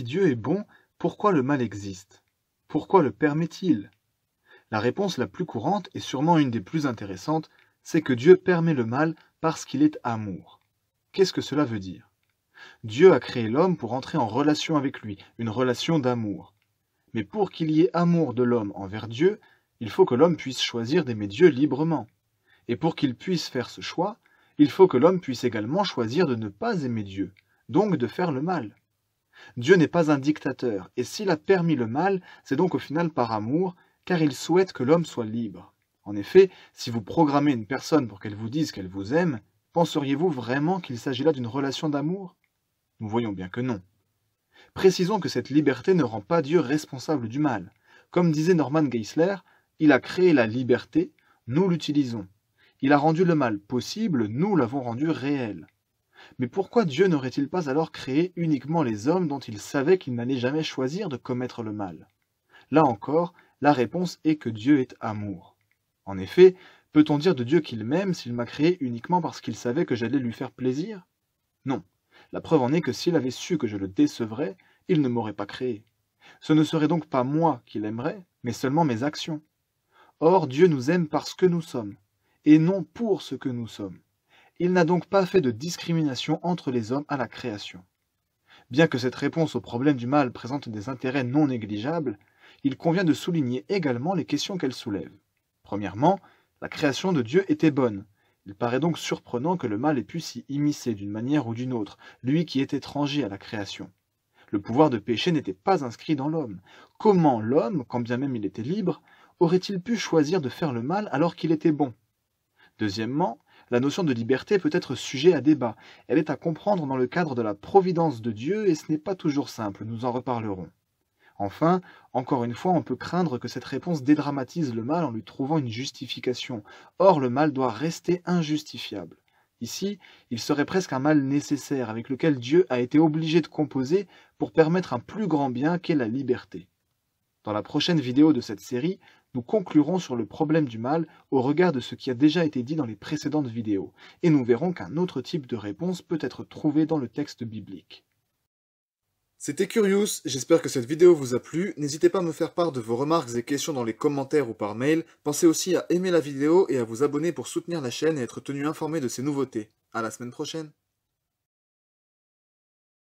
Si Dieu est bon, pourquoi le mal existe Pourquoi le permet-il La réponse la plus courante, et sûrement une des plus intéressantes, c'est que Dieu permet le mal parce qu'il est amour. Qu'est-ce que cela veut dire Dieu a créé l'homme pour entrer en relation avec lui, une relation d'amour. Mais pour qu'il y ait amour de l'homme envers Dieu, il faut que l'homme puisse choisir d'aimer Dieu librement. Et pour qu'il puisse faire ce choix, il faut que l'homme puisse également choisir de ne pas aimer Dieu, donc de faire le mal. Dieu n'est pas un dictateur, et s'il a permis le mal, c'est donc au final par amour, car il souhaite que l'homme soit libre. En effet, si vous programmez une personne pour qu'elle vous dise qu'elle vous aime, penseriez-vous vraiment qu'il s'agit là d'une relation d'amour Nous voyons bien que non. Précisons que cette liberté ne rend pas Dieu responsable du mal. Comme disait Norman Geisler, il a créé la liberté, nous l'utilisons. Il a rendu le mal possible, nous l'avons rendu réel. Mais pourquoi Dieu n'aurait-il pas alors créé uniquement les hommes dont il savait qu'il n'allait jamais choisir de commettre le mal Là encore, la réponse est que Dieu est amour. En effet, peut-on dire de Dieu qu'il m'aime s'il m'a créé uniquement parce qu'il savait que j'allais lui faire plaisir Non. La preuve en est que s'il avait su que je le décevrais, il ne m'aurait pas créé. Ce ne serait donc pas moi qu'il aimerait, mais seulement mes actions. Or, Dieu nous aime parce que nous sommes, et non pour ce que nous sommes. Il n'a donc pas fait de discrimination entre les hommes à la création. Bien que cette réponse au problème du mal présente des intérêts non négligeables, il convient de souligner également les questions qu'elle soulève. Premièrement, la création de Dieu était bonne. Il paraît donc surprenant que le mal ait pu s'y immiscer d'une manière ou d'une autre, lui qui est étranger à la création. Le pouvoir de péché n'était pas inscrit dans l'homme. Comment l'homme, quand bien même il était libre, aurait-il pu choisir de faire le mal alors qu'il était bon Deuxièmement, la notion de liberté peut être sujet à débat. Elle est à comprendre dans le cadre de la providence de Dieu et ce n'est pas toujours simple, nous en reparlerons. Enfin, encore une fois, on peut craindre que cette réponse dédramatise le mal en lui trouvant une justification. Or, le mal doit rester injustifiable. Ici, il serait presque un mal nécessaire avec lequel Dieu a été obligé de composer pour permettre un plus grand bien qu'est la liberté. Dans la prochaine vidéo de cette série, nous conclurons sur le problème du mal au regard de ce qui a déjà été dit dans les précédentes vidéos, et nous verrons qu'un autre type de réponse peut être trouvé dans le texte biblique. C'était Curious, j'espère que cette vidéo vous a plu, n'hésitez pas à me faire part de vos remarques et questions dans les commentaires ou par mail, pensez aussi à aimer la vidéo et à vous abonner pour soutenir la chaîne et être tenu informé de ses nouveautés. À la semaine prochaine